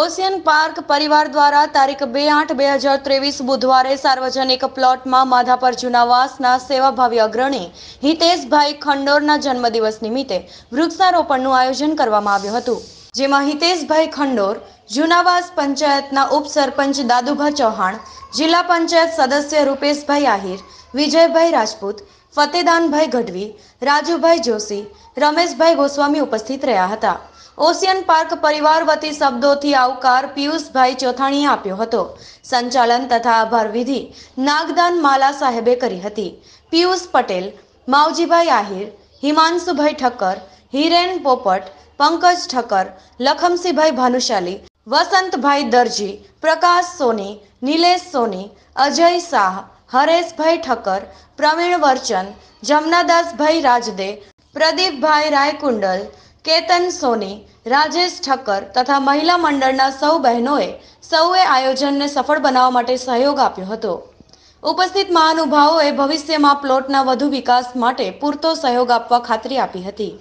ocean park પરિવાર દ્વારા તારીખ બે આઠ બે હજાર ત્રેવીસ બુધવારે સાર્વજનિક પ્લોટમાં માધાપર જુનાવાસના સેવાભાવી અગ્રણી હિતેશભાઈ ખંડોરના જન્મદિવસ નિમિત્તે વૃક્ષારોપણનું આયોજન કરવામાં આવ્યું હતું જેમાં હિતેશભાઈ ખંડોર જુનાવાસ પંચાયતના ઉપસરપંચ દાદુભા ચૌહાણ જિલ્લા પંચાયત સદસ્ય રૂપેશભાઈ આહિર વિજયભાઈ રાજપૂત ફતેદાનભાઈ ગઢવી રાજુભાઈ જોશી રમેશભાઈ ગોસ્વામી ઉપસ્થિત રહ્યા હતા ઓશિયન પાર્ક પરિવાર વતી શબ્દોથી આવકાર પિયુષભાઈ ચોથાણીએ આપ્યો હતો સંચાલન તથા આભાર વિધિ નાગદાન માલા સાહેબે કરી હતી પિયુષ પટેલ માવજીભાઈ આહિર હિમાંશુભાઈ ઠક્કર હિરેન પોપટ પંકજ ઠક્કર લખમસિંહભાઈ ભાનુશાલી વસંતભાઈ દરજી પ્રકાશ સોની નિલેશ સોની અજય શાહ હરેશભાઈ ઠક્કર પ્રવીણ વર્ચન જમનાદાસભાઈ રાજદે પ્રદીપભાઈ રાયકુંડલ કેતન સોને રાજેશ ઠક્કર તથા મહિલા મંડળના સૌ બહેનોએ સૌએ આયોજનને સફળ બનાવવા માટે સહયોગ આપ્યો હતો ઉપસ્થિત મહાનુભાવોએ ભવિષ્યમાં પ્લોટના વધુ વિકાસ માટે પૂરતો સહયોગ આપવા ખાતરી આપી હતી